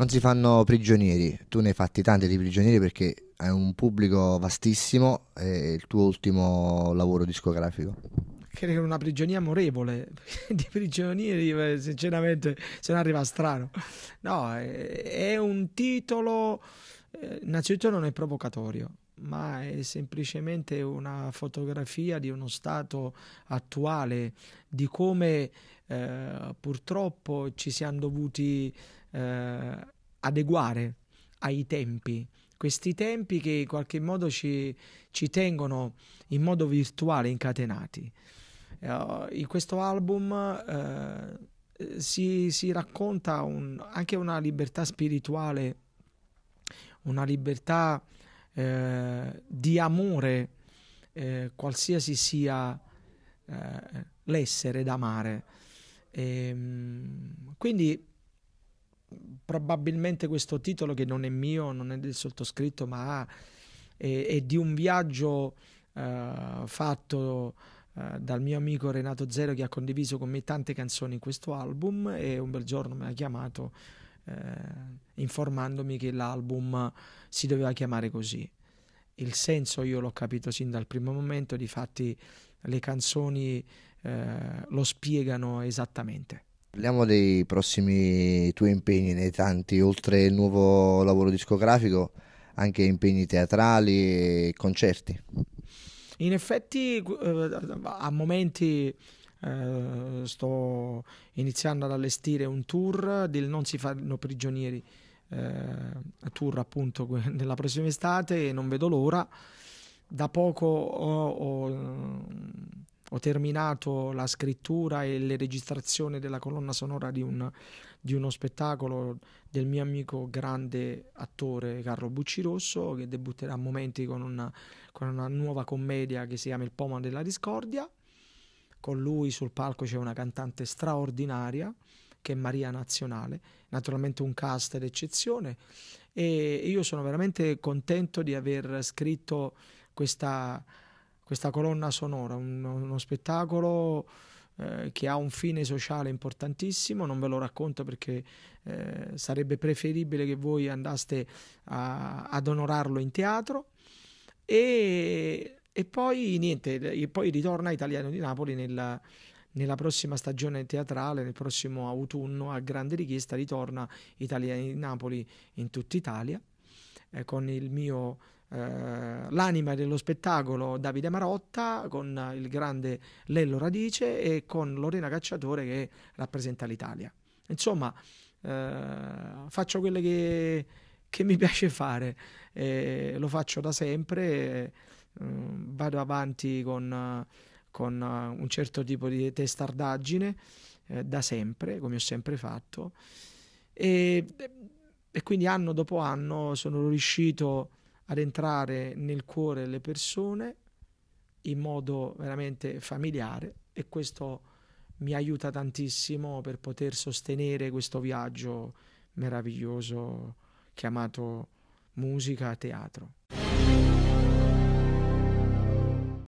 non si fanno prigionieri. Tu ne hai fatti tanti di prigionieri perché hai un pubblico vastissimo e il tuo ultimo lavoro discografico. Credo che una prigionia amorevole di prigionieri, sinceramente, se ne arriva strano. No, è un titolo eh, innanzitutto non è provocatorio, ma è semplicemente una fotografia di uno stato attuale, di come eh, purtroppo ci siamo dovuti eh, adeguare ai tempi. Questi tempi che in qualche modo ci, ci tengono in modo virtuale incatenati. Uh, in questo album uh, si, si, racconta un, anche una libertà spirituale una libertà eh, di amore, eh, qualsiasi sia eh, l'essere d'amare. E, ehm, quindi probabilmente questo titolo che non è mio, non è del sottoscritto, ma è, è di un viaggio eh, fatto eh, dal mio amico Renato Zero che ha condiviso con me tante canzoni in questo album e un bel giorno mi ha chiamato eh, informandomi che l'album si doveva chiamare così. Il senso io l'ho capito sin dal primo momento, difatti le canzoni eh, lo spiegano esattamente. Parliamo dei prossimi tuoi impegni, nei tanti, oltre il nuovo lavoro discografico, anche impegni teatrali e concerti. In effetti eh, a momenti eh, sto iniziando ad allestire un tour del Non si fanno prigionieri, eh, tour appunto nella prossima estate e non vedo l'ora. Da poco ho, ho, ho terminato la scrittura e le registrazioni della colonna sonora di, un, di uno spettacolo del mio amico grande attore Carlo Bucci Rosso che debutterà a momenti con una, con una nuova commedia che si chiama Il Pomo della Discordia con lui sul palco c'è una cantante straordinaria che è Maria Nazionale, naturalmente un cast d'eccezione e io sono veramente contento di aver scritto questa, questa colonna sonora, un, uno spettacolo eh, che ha un fine sociale importantissimo, non ve lo racconto perché eh, sarebbe preferibile che voi andaste a, ad onorarlo in teatro e e poi niente, e poi ritorna Italiano di Napoli nella, nella prossima stagione teatrale, nel prossimo autunno, a grande richiesta, ritorna Italiano di Napoli in tutta Italia eh, con il mio eh, l'anima dello spettacolo Davide Marotta con il grande Lello Radice e con Lorena Cacciatore che rappresenta l'Italia. Insomma, eh, faccio quello che, che, mi piace fare, eh, lo faccio da sempre. Eh, mh, ehm, vado avanti con, con uh, un certo tipo di testardaggine eh, da sempre, come ho sempre fatto. E, e, quindi anno dopo anno sono riuscito ad entrare nel cuore delle persone in modo veramente familiare e questo mi aiuta tantissimo per poter sostenere questo viaggio meraviglioso chiamato musica teatro.